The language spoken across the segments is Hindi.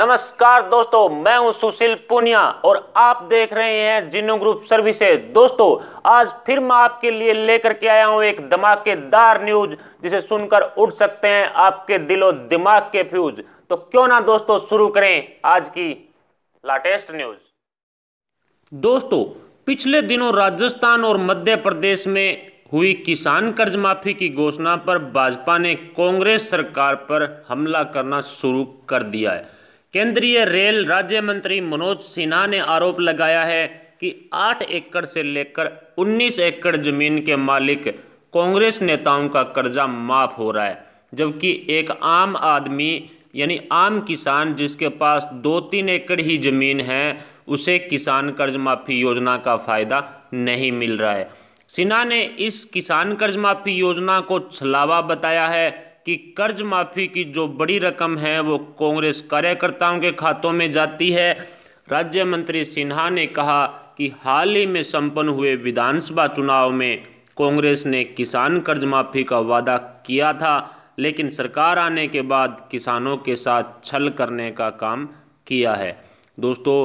नमस्कार दोस्तों मैं हूं सुशील पुनिया और आप देख रहे हैं जिनो ग्रुप सर्विसेज दोस्तों आज फिर मैं आपके लिए लेकर के आया हूं एक धमाकेदार न्यूज जिसे सुनकर उठ सकते हैं आपके दिलो दिमाग के फ्यूज तो क्यों ना दोस्तों शुरू करें आज की लाटेस्ट न्यूज दोस्तों पिछले दिनों राजस्थान और मध्य प्रदेश में हुई किसान कर्ज माफी की घोषणा पर भाजपा ने कांग्रेस सरकार पर हमला करना शुरू कर दिया है केंद्रीय रेल राज्य मंत्री मनोज सिन्हा ने आरोप लगाया है कि 8 एकड़ से लेकर 19 एकड़ जमीन के मालिक कांग्रेस नेताओं का कर्जा माफ हो रहा है जबकि एक आम आदमी यानी आम किसान जिसके पास दो तीन एकड़ ही ज़मीन है उसे किसान कर्ज माफ़ी योजना का फ़ायदा नहीं मिल रहा है सिन्हा ने इस किसान कर्ज माफ़ी योजना को छलावा बताया है कि कर्ज माफ़ी की जो बड़ी रकम है वो कांग्रेस कार्यकर्ताओं के खातों में जाती है राज्य मंत्री सिन्हा ने कहा कि हाल ही में संपन्न हुए विधानसभा चुनाव में कांग्रेस ने किसान कर्ज माफ़ी का वादा किया था लेकिन सरकार आने के बाद किसानों के साथ छल करने का काम किया है दोस्तों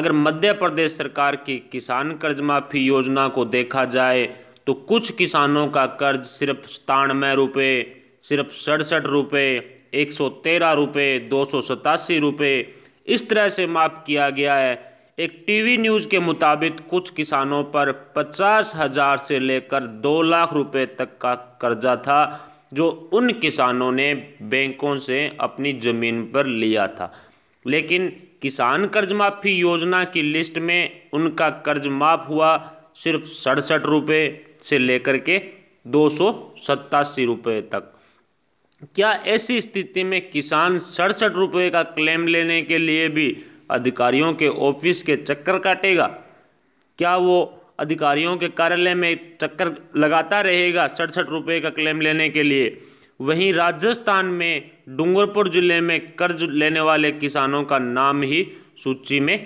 अगर मध्य प्रदेश सरकार की किसान कर्ज माफ़ी योजना को देखा जाए तो कुछ किसानों का कर्ज सिर्फ सतानवे रुपये सिर्फ सड़सठ रुपये एक सौ तेरह रुपये दो सौ सतासी रुपये इस तरह से माफ़ किया गया है एक टीवी न्यूज़ के मुताबिक कुछ किसानों पर पचास हज़ार से लेकर दो लाख रुपए तक का कर्जा था जो उन किसानों ने बैंकों से अपनी ज़मीन पर लिया था लेकिन किसान कर्ज माफ़ी योजना की लिस्ट में उनका कर्ज माफ़ हुआ सिर्फ सड़सठ रुपये से लेकर के दो सौ सत्तासी रुपये तक क्या ऐसी स्थिति में किसान सड़सठ रुपये का क्लेम लेने के लिए भी अधिकारियों के ऑफिस के चक्कर काटेगा क्या वो अधिकारियों के कार्यालय में चक्कर लगाता रहेगा सड़सठ रुपये का क्लेम लेने के लिए वहीं राजस्थान में डूंगरपुर ज़िले में कर्ज लेने वाले किसानों का नाम ही सूची में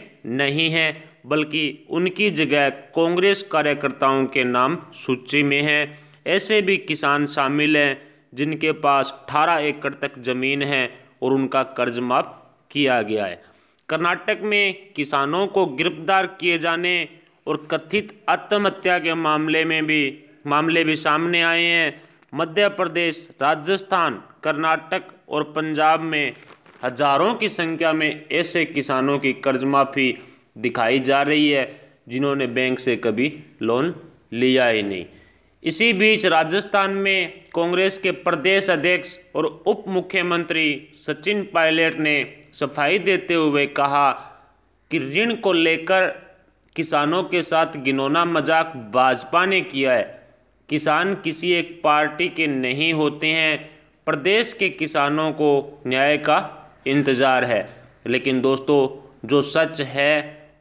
नहीं है बल्कि उनकी जगह कांग्रेस कार्यकर्ताओं के नाम सूची में हैं ऐसे भी किसान शामिल हैं जिनके पास अठारह एकड़ तक ज़मीन है और उनका कर्ज माफ़ किया गया है कर्नाटक में किसानों को गिरफ्तार किए जाने और कथित आत्महत्या के मामले में भी मामले भी सामने आए हैं मध्य प्रदेश राजस्थान कर्नाटक और पंजाब में हजारों की संख्या में ऐसे किसानों की कर्ज माफ़ी दिखाई जा रही है जिन्होंने बैंक से कभी लोन लिया ही नहीं इसी बीच राजस्थान में कांग्रेस के प्रदेश अध्यक्ष और उप मुख्यमंत्री सचिन पायलट ने सफाई देते हुए कहा कि ऋण को लेकर किसानों के साथ गिनौना मजाक भाजपा ने किया है किसान किसी एक पार्टी के नहीं होते हैं प्रदेश के किसानों को न्याय का इंतज़ार है लेकिन दोस्तों जो सच है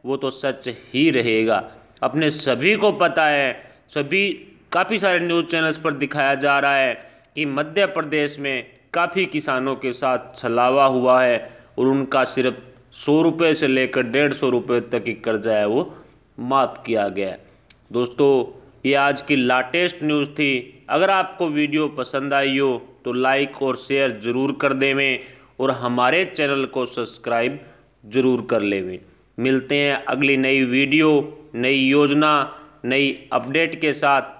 वो तो सच ही रहेगा अपने सभी को पता है सभी काफ़ी सारे न्यूज़ चैनल्स पर दिखाया जा रहा है कि मध्य प्रदेश में काफ़ी किसानों के साथ छलावा हुआ है और उनका सिर्फ सौ रुपये से लेकर डेढ़ सौ रुपये तक ही कर्जा है वो माफ़ किया गया है दोस्तों ये आज की लाटेस्ट न्यूज़ थी अगर आपको वीडियो पसंद आई हो तो लाइक और शेयर ज़रूर कर देवें और हमारे चैनल को सब्सक्राइब ज़रूर कर लेवें मिलते हैं अगली नई वीडियो नई योजना नई अपडेट के साथ